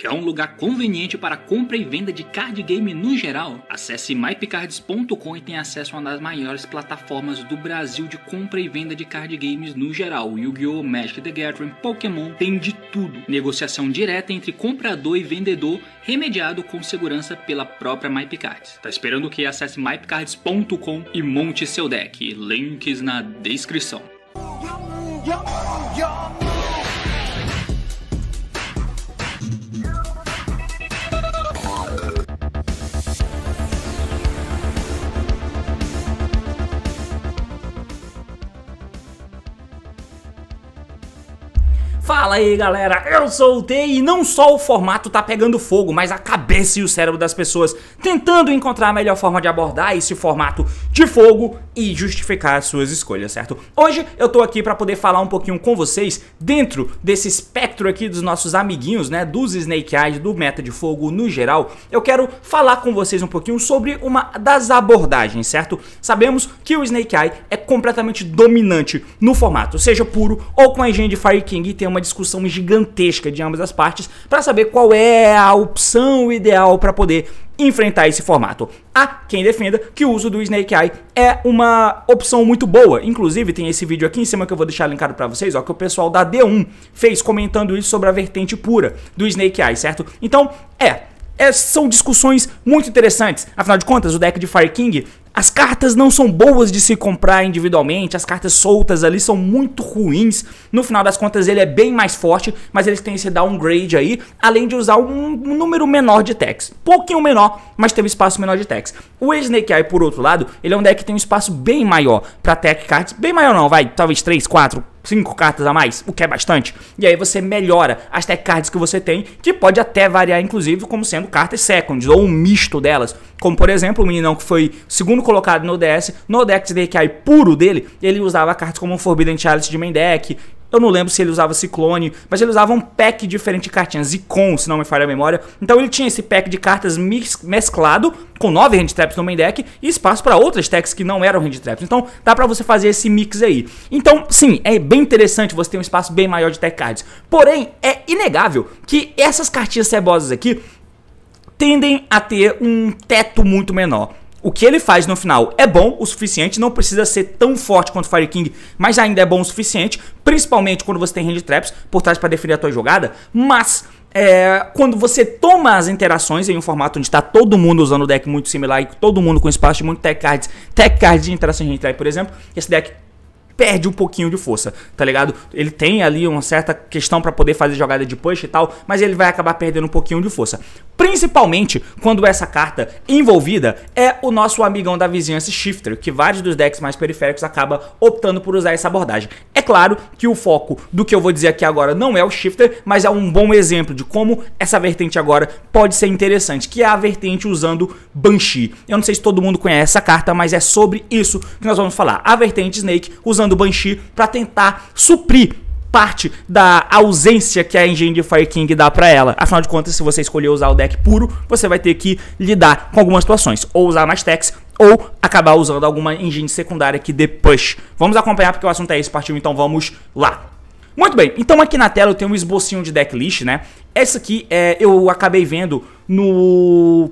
que é um lugar conveniente para compra e venda de card game no geral. Acesse mypcards.com e tenha acesso a uma das maiores plataformas do Brasil de compra e venda de card games no geral. Yu-Gi-Oh!, Magic the Gathering, Pokémon, tem de tudo. Negociação direta entre comprador e vendedor, remediado com segurança pela própria Mypcards. Tá esperando o que? Acesse mypcards.com e monte seu deck. Links na descrição. Fala aí galera, eu soltei e não só o formato tá pegando fogo, mas a cabeça e o cérebro das pessoas tentando encontrar a melhor forma de abordar esse formato de fogo e justificar as suas escolhas, certo? Hoje eu tô aqui para poder falar um pouquinho com vocês dentro desse espectro aqui dos nossos amiguinhos, né, dos Snake Eyes, do meta de fogo no geral. Eu quero falar com vocês um pouquinho sobre uma das abordagens, certo? Sabemos que o Snake Eye é completamente dominante no formato, seja puro ou com a engine de Fire King e tem uma discussão discussão gigantesca de ambas as partes para saber qual é a opção ideal para poder enfrentar esse formato. Há quem defenda que o uso do Snake Eye é uma opção muito boa. Inclusive, tem esse vídeo aqui em cima que eu vou deixar linkado para vocês, ó, que o pessoal da D1 fez comentando isso sobre a vertente pura do Snake Eye, certo? Então, é, é, são discussões muito interessantes. Afinal de contas, o deck de Fire King, as cartas não são boas de se comprar individualmente, as cartas soltas ali são muito ruins. No final das contas, ele é bem mais forte, mas eles têm esse downgrade aí, além de usar um número menor de techs. Pouquinho menor, mas tem um espaço menor de techs. O Snake Eye, por outro lado, ele é um deck que tem um espaço bem maior para tech cards. Bem maior não, vai, talvez 3, 4, cinco cartas a mais, o que é bastante. E aí você melhora as tech cards que você tem, que pode até variar, inclusive, como sendo cartas seconds, ou um misto delas. Como, por exemplo, o meninão que foi segundo colocado no DS, no deck de DKI puro dele, ele usava cartas como um Forbidden Chalice de main deck, eu não lembro se ele usava Ciclone, mas ele usava um pack diferente de cartinhas, Icon, se não me falha a memória. Então ele tinha esse pack de cartas mesclado, com 9 hand traps no main deck, e espaço para outras techs que não eram hand traps. Então dá para você fazer esse mix aí. Então, sim, é bem interessante você ter um espaço bem maior de tech cards. Porém, é inegável que essas cartinhas cebosas aqui tendem a ter um teto muito menor. O que ele faz no final é bom o suficiente, não precisa ser tão forte quanto o Fire King, mas ainda é bom o suficiente, principalmente quando você tem hand traps por trás para definir a tua jogada, mas é, quando você toma as interações em um formato onde está todo mundo usando o deck muito similar e todo mundo com espaço de muito tech cards, tech cards de interação de hand trap, por exemplo, esse deck perde um pouquinho de força, tá ligado? Ele tem ali uma certa questão para poder fazer jogada de push e tal, mas ele vai acabar perdendo um pouquinho de força principalmente quando essa carta envolvida é o nosso amigão da vizinhança Shifter, que vários dos decks mais periféricos acaba optando por usar essa abordagem. É claro que o foco do que eu vou dizer aqui agora não é o Shifter, mas é um bom exemplo de como essa vertente agora pode ser interessante, que é a vertente usando Banshee. Eu não sei se todo mundo conhece essa carta, mas é sobre isso que nós vamos falar. A vertente Snake usando Banshee para tentar suprir parte da ausência que a engine de Fire King dá para ela. Afinal de contas, se você escolher usar o deck puro, você vai ter que lidar com algumas situações, ou usar mais techs, ou acabar usando alguma engine secundária que dê push. Vamos acompanhar porque o assunto é esse, partiu, então vamos lá. Muito bem, então aqui na tela eu tenho um esbocinho de decklist, né? Essa aqui é, eu acabei vendo no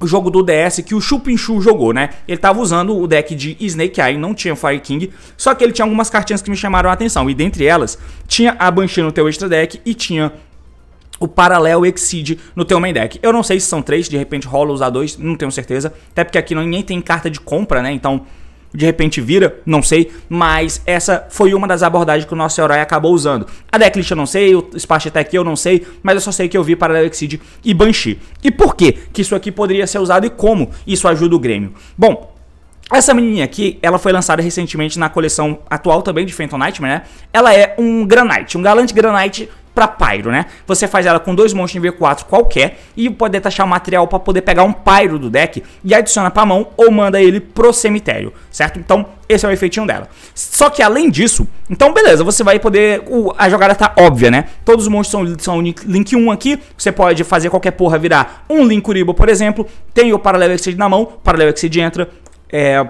o jogo do DS que o Chupinchu jogou, né? Ele tava usando o deck de Snake Eye, não tinha Fire King, só que ele tinha algumas cartinhas que me chamaram a atenção, e dentre elas, tinha a Banshee no teu extra deck e tinha o Paralel Exceed no teu main deck. Eu não sei se são três, de repente rola usar dois, não tenho certeza, até porque aqui ninguém tem carta de compra, né? Então de repente vira, não sei, mas essa foi uma das abordagens que o nosso herói acabou usando. A decklist eu não sei, o Sparsh até aqui eu não sei, mas eu só sei que eu vi para Exceed e Banshee. E por que que isso aqui poderia ser usado e como isso ajuda o Grêmio? Bom, essa menininha aqui, ela foi lançada recentemente na coleção atual também de Phantom Nightmare, né? Ela é um Granite, um Galante Granite para Pyro, né? Você faz ela com dois monstros nível 4 qualquer e pode taxar material para poder pegar um Pyro do deck e adiciona para mão ou manda ele pro cemitério, certo? Então, esse é o efeitinho dela. Só que além disso, então beleza, você vai poder. O, a jogada tá óbvia, né? Todos os monstros são, são Link 1 aqui. Você pode fazer qualquer porra virar um Link Uribo, por exemplo. Tem o Paralelo Exceed na mão, Paralelo Exceed entra. É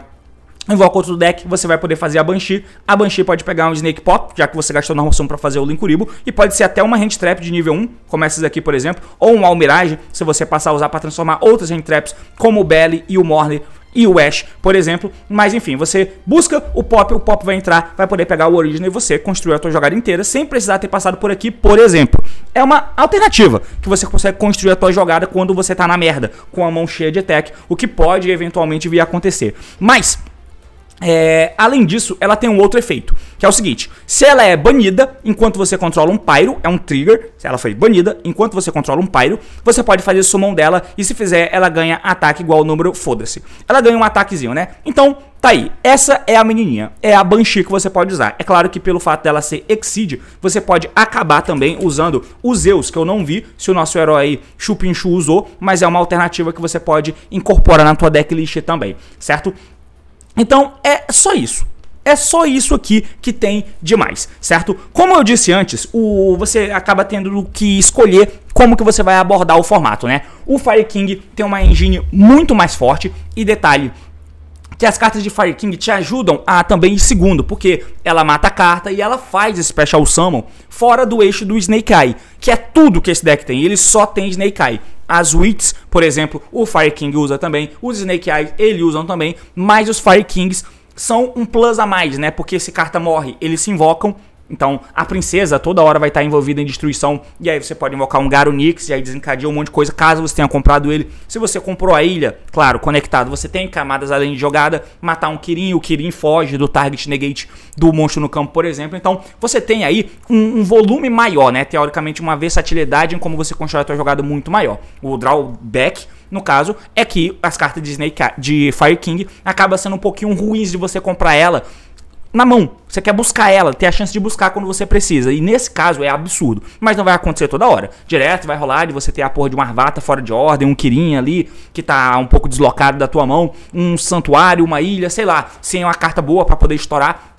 Invoca outro deck, você vai poder fazer a Banshee. A Banshee pode pegar um Snake Pop, já que você gastou na Rossum para fazer o Linkuribo. E pode ser até uma Hand Trap de nível 1, como essas aqui, por exemplo. Ou um Almirage, se você passar a usar para transformar outras Hand Traps, como o Belly e o Morley e o Ash, por exemplo. Mas enfim, você busca o Pop, o Pop vai entrar, vai poder pegar o Original e você construir a sua jogada inteira sem precisar ter passado por aqui, por exemplo. É uma alternativa que você consegue construir a sua jogada quando você tá na merda, com a mão cheia de attack, o que pode eventualmente vir a acontecer. Mas... É, além disso, ela tem um outro efeito, que é o seguinte: se ela é banida enquanto você controla um Pyro, é um trigger. Se ela foi banida enquanto você controla um Pyro, você pode fazer summon dela e se fizer, ela ganha ataque igual ao número, foda-se. Ela ganha um ataquezinho, né? Então, Tá aí, essa é a menininha, é a Banshee que você pode usar. É claro que pelo fato dela ser Exceed, você pode acabar também usando os Zeus, que eu não vi se o nosso herói Chupinchu usou, mas é uma alternativa que você pode incorporar na tua deck também, certo? Então é só isso. É só isso aqui que tem demais, certo? Como eu disse antes, o você acaba tendo que escolher como que você vai abordar o formato, né? O Fire King tem uma engine muito mais forte e detalhe, que as cartas de Fire King te ajudam a também segundo, porque ela mata a carta e ela faz Special Summon fora do eixo do Snake Eye, que é tudo que esse deck tem, ele só tem Snake Eye. As Wits por exemplo, o Fire King usa também, os Snake Eyes ele usam também, mas os Fire Kings são um plus a mais, né? Porque se carta morre, eles se invocam então, a princesa toda hora vai estar envolvida em destruição, e aí você pode invocar um Nix e aí desencadeia um monte de coisa, caso você tenha comprado ele. Se você comprou a ilha, claro, conectado, você tem camadas além de jogada, matar um Kirin, o Kirin foge do target negate do monstro no campo, por exemplo. Então, você tem aí um, um volume maior, né? Teoricamente, uma versatilidade em como você constrói a sua jogada muito maior. O drawback no caso, é que as cartas de, Snake, de Fire King acaba sendo um pouquinho ruins de você comprar ela, na mão. Você quer buscar ela, ter a chance de buscar quando você precisa. E nesse caso é absurdo. Mas não vai acontecer toda hora. Direto vai rolar de você ter a porra de uma arvata fora de ordem, um Kirin ali que tá um pouco deslocado da tua mão, um santuário, uma ilha, sei lá, sem uma carta boa para poder estourar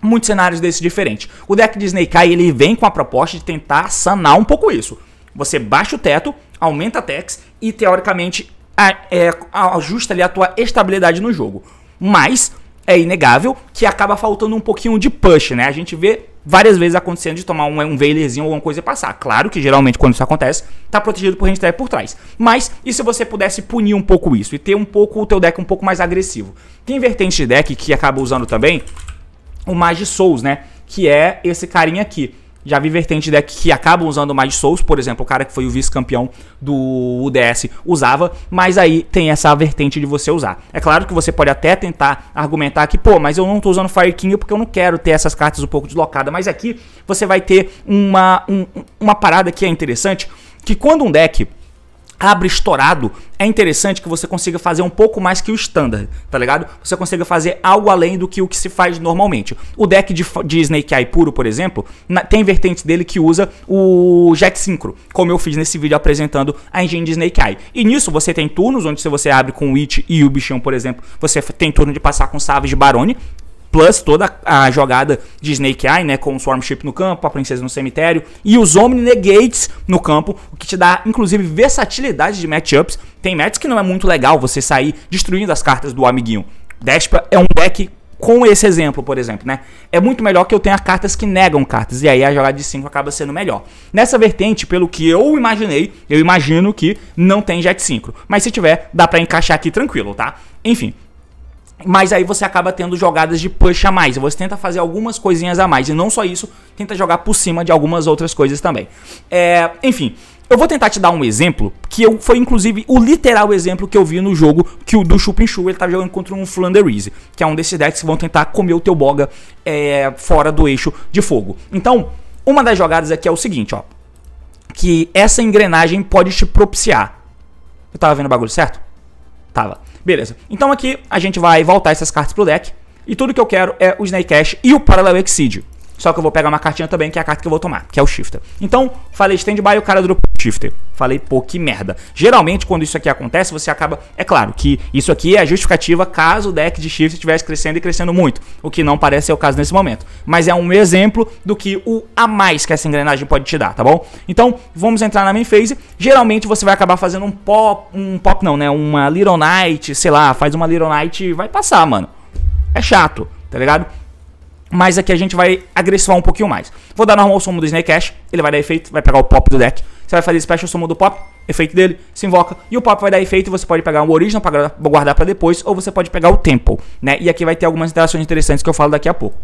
muitos cenários desse diferente O deck de Snake Eye, ele vem com a proposta de tentar sanar um pouco isso. Você baixa o teto, aumenta a tax e, teoricamente, a, é, ajusta ali a tua estabilidade no jogo. Mas é inegável que acaba faltando um pouquinho de push, né? A gente vê várias vezes acontecendo de tomar um, um veilerzinho ou alguma coisa e passar. Claro que geralmente quando isso acontece, tá protegido por gente handicap por trás. Mas e se você pudesse punir um pouco isso e ter um pouco o teu deck um pouco mais agressivo? Tem vertente de deck que acaba usando também o Mage Souls, né? Que é esse carinha aqui. Já vi vertente deck que acabam usando mais Souls, por exemplo, o cara que foi o vice-campeão do UDS usava, mas aí tem essa vertente de você usar. É claro que você pode até tentar argumentar que, pô, mas eu não tô usando Fire King porque eu não quero ter essas cartas um pouco deslocadas, mas aqui você vai ter uma, um, uma parada que é interessante, que quando um deck abre estourado, é interessante que você consiga fazer um pouco mais que o standard, tá ligado? Você consiga fazer algo além do que o que se faz normalmente. O deck de, de Snake Eye puro, por exemplo, na, tem vertente dele que usa o Jet Synchro, como eu fiz nesse vídeo apresentando a engine de Snake Eye. E nisso você tem turnos onde se você abre com o Witch e o Bichão, por exemplo, você tem turno de passar com Savage Barone, plus toda a jogada de Snake Eye, né, com o Ship no campo, a Princesa no cemitério e os Omni Negates no campo, o que te dá inclusive versatilidade de matchups. Tem matchups que não é muito legal você sair destruindo as cartas do amiguinho. Despa é um deck com esse exemplo, por exemplo, né? É muito melhor que eu tenha cartas que negam cartas, e aí a jogada de 5 acaba sendo melhor. Nessa vertente, pelo que eu imaginei, eu imagino que não tem Jet 5, mas se tiver, dá para encaixar aqui tranquilo, tá? Enfim, mas aí você acaba tendo jogadas de push a mais. Você tenta fazer algumas coisinhas a mais. E não só isso, tenta jogar por cima de algumas outras coisas também. É, enfim. Eu vou tentar te dar um exemplo que eu, foi inclusive o literal exemplo que eu vi no jogo que o do Chupin Chu ele tá jogando contra um Flanderese, que é um desses decks que vão tentar comer o teu boga é, fora do eixo de fogo. Então, uma das jogadas aqui é o seguinte, ó, que essa engrenagem pode te propiciar. Eu tava vendo o bagulho certo? Tava. Beleza. Então aqui a gente vai voltar essas cartas pro deck. E tudo que eu quero é o Snake Cash e o Paralelo Exceed. Só que eu vou pegar uma cartinha também, que é a carta que eu vou tomar, que é o Shifter. Então, falei stand-by e o cara dropou o Shifter. Falei, pô, que merda. Geralmente, quando isso aqui acontece, você acaba... É claro que isso aqui é a justificativa caso o deck de Shifter estivesse crescendo e crescendo muito, o que não parece ser o caso nesse momento. Mas é um exemplo do que o a mais que essa engrenagem pode te dar, tá bom? Então, vamos entrar na main phase. Geralmente, você vai acabar fazendo um pop... Um pop não, né? Uma Little Knight, sei lá, faz uma Little Knight e vai passar, mano. É chato, tá ligado? Mas aqui a gente vai agressivar um pouquinho mais. Vou dar normal sumo do Snake Cash, ele vai dar efeito, vai pegar o pop do deck. Você vai fazer special sumo do pop, efeito dele, se invoca, e o pop vai dar efeito, você pode pegar um original para guardar para depois, ou você pode pegar o tempo, né? E aqui vai ter algumas interações interessantes que eu falo daqui a pouco.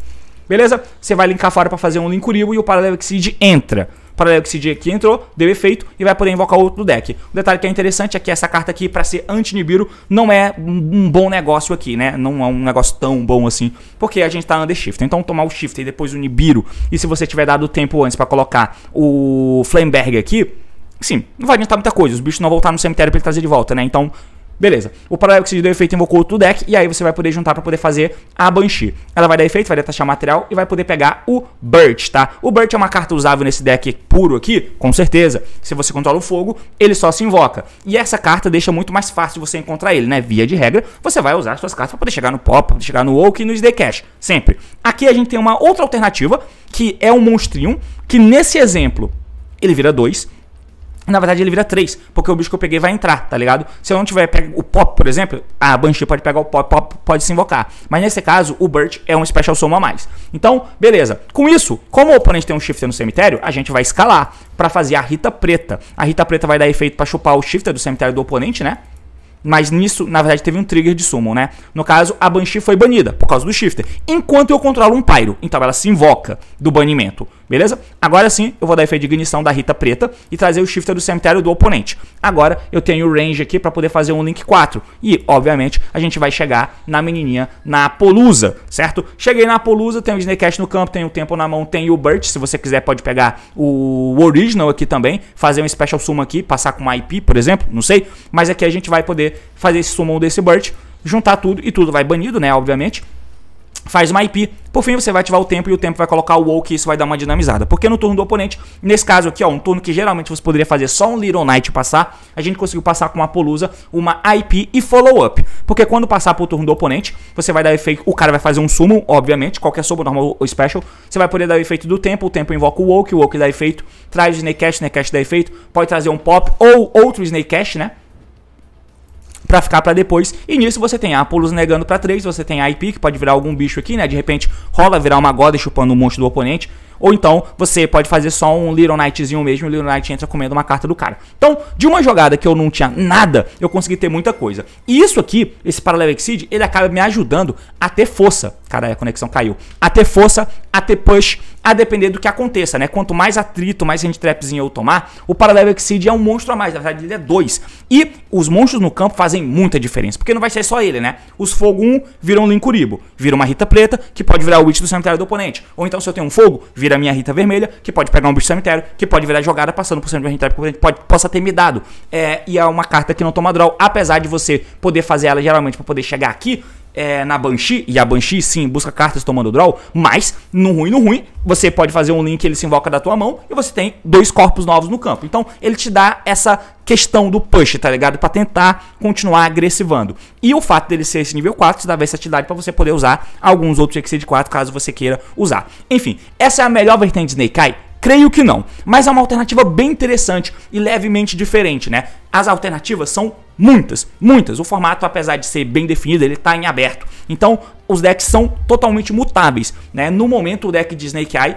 Beleza? Você vai linkar fora para fazer um link Linkuribo e o Paralelo Exceed entra. O Paralelo Exceed aqui entrou, deu efeito e vai poder invocar outro do deck. O detalhe que é interessante é que essa carta aqui, para ser anti-Nibiru, não é um, bom negócio aqui, né? Não é um negócio tão bom assim, porque a gente tá under shift. Então tomar o shift e depois o Nibiru, e se você tiver dado tempo antes para colocar o flameberg aqui, sim, não vai adiantar muita coisa. Os bichos não vão voltar no cemitério pra ele trazer de volta, né? Então, Beleza. O paralelo que se deu efeito invocou o deck, e aí você vai poder juntar para poder fazer a Banshee. Ela vai dar efeito, vai detachar material e vai poder pegar o Birch, tá? O Birch é uma carta usável nesse deck puro aqui, com certeza. Se você controla o fogo, ele só se invoca. E essa carta deixa muito mais fácil você encontrar ele, né? Via de regra, você vai usar suas cartas para poder chegar no Pop, pra poder chegar no Oak e no SD Cash, sempre. Aqui a gente tem uma outra alternativa, que é um monstrinho, que nesse exemplo ele vira 2 na verdade, ele vira 3, porque o bicho que eu peguei vai entrar, tá ligado? Se eu não tiver pego o pop, por exemplo, a Banshee pode pegar o pop, pop pode se invocar. Mas nesse caso, o Burt é um special summon a mais. Então, beleza. Com isso, como o oponente tem um shifter no cemitério, a gente vai escalar para fazer a Rita Preta. A Rita Preta vai dar efeito para chupar o shifter do cemitério do oponente, né? Mas nisso, na verdade, teve um trigger de summon, né? No caso, a Banshee foi banida por causa do shifter. Enquanto eu controlo um Pyro. Então ela se invoca do banimento beleza? Agora sim, eu vou dar efeito de ignição da Rita preta e trazer o shifter do cemitério do oponente. Agora eu tenho o range aqui para poder fazer um link 4. E, obviamente, a gente vai chegar na menininha, na Polusa, certo? Cheguei na Polusa, tenho o Snecast no campo, tenho o Tempo na mão, tenho o Burt. Se você quiser, pode pegar o Original aqui também, fazer um Special Summon aqui, passar com uma IP, por exemplo, não sei. Mas aqui a gente vai poder fazer esse Summon desse Burt, juntar tudo e tudo vai banido, né, obviamente faz uma IP. Por fim, você vai ativar o tempo e o tempo vai colocar o woke e isso vai dar uma dinamizada. Porque no turno do oponente, nesse caso aqui, ó, um turno que geralmente você poderia fazer só um Little Knight passar, a gente conseguiu passar com uma Polusa, uma IP e follow-up. Porque quando passar pro turno do oponente, você vai dar efeito, o cara vai fazer um sumo obviamente, qualquer sumo normal ou special, você vai poder dar efeito do tempo, o tempo invoca o woke, o woke dá efeito, traz o Snake Cash, Snake Cash dá efeito, pode trazer um pop ou outro Snake Cash, né? para ficar para depois. E nisso você tem Apolos negando para 3, você tem IP, que pode virar algum bicho aqui, né? De repente rola virar uma goda chupando um monte do oponente. Ou então você pode fazer só um Little Knightzinho mesmo, o Little Knight entra comendo uma carta do cara. Então, de uma jogada que eu não tinha nada, eu consegui ter muita coisa. E isso aqui, esse Parallel Exceed, ele acaba me ajudando a ter força. Caralho, a conexão caiu. A ter força, a ter push, a depender do que aconteça, né? Quanto mais atrito, mais hand trapzinho eu tomar, o Parallel Exceed é um monstro a mais, na verdade ele é dois. E os monstros no campo fazem muita diferença, porque não vai ser só ele, né? Os fogo 1 viram um Lincuribo, vira uma Rita Preta, que pode virar o Witch do cemitério do oponente. Ou então se eu tenho um fogo, vira vira minha Rita vermelha, que pode pegar um bicho cemitério, que pode virar jogada passando por cima de um cemitério pode, possa ter me dado. É, e é uma carta que não toma draw, apesar de você poder fazer ela geralmente para poder chegar aqui, é, na Banshee, e a Banshee sim busca cartas tomando draw, mas no ruim, no ruim, você pode fazer um link, ele se invoca da tua mão e você tem dois corpos novos no campo. Então ele te dá essa questão do push, tá ligado? Para tentar continuar agressivando. E o fato dele ser esse nível 4 te dá versatilidade para você poder usar alguns outros de 4 caso você queira usar. Enfim, essa é a melhor vertente de Snake Creio que não, mas é uma alternativa bem interessante e levemente diferente, né? As alternativas são Muitas, muitas. O formato, apesar de ser bem definido, ele está em aberto. Então, os decks são totalmente mutáveis. Né? No momento, o deck de Snake Eye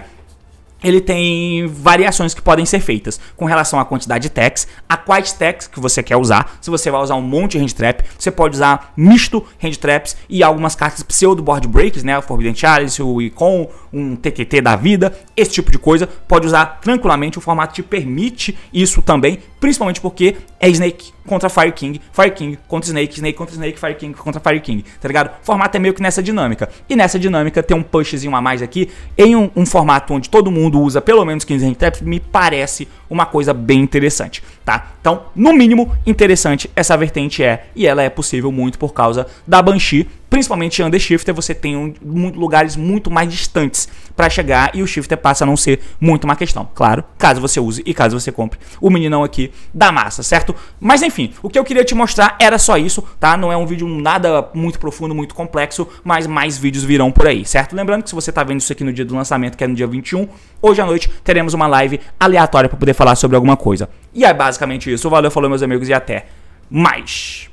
ele tem variações que podem ser feitas com relação à quantidade de decks, a quais tags que você quer usar. Se você vai usar um monte de hand trap, você pode usar misto hand traps e algumas cartas pseudo board breaks, né, o Forbidden Challenge, o Icon, um TQT da vida, esse tipo de coisa. Pode usar tranquilamente, o formato te permite isso também, principalmente porque é Snake contra Fire King, Fire King contra Snake, Snake contra Snake, Fire King contra Fire King, tá ligado? O formato é meio que nessa dinâmica. E nessa dinâmica tem um pushzinho a mais aqui, em um, um formato onde todo mundo usa pelo menos 15 hand traps, me parece uma coisa bem interessante, tá? Então, no mínimo, interessante essa vertente é, e ela é possível muito por causa da Banshee, principalmente Under Shifter, você tem um, lugares muito mais distantes para chegar e o Shifter passa a não ser muito uma questão. Claro, caso você use e caso você compre o meninão aqui da massa, certo? Mas enfim, o que eu queria te mostrar era só isso, tá? Não é um vídeo nada muito profundo, muito complexo, mas mais vídeos virão por aí, certo? Lembrando que se você tá vendo isso aqui no dia do lançamento, que é no dia 21, Hoje à noite teremos uma live aleatória para poder falar sobre alguma coisa. E é basicamente isso. Valeu, falou meus amigos e até mais.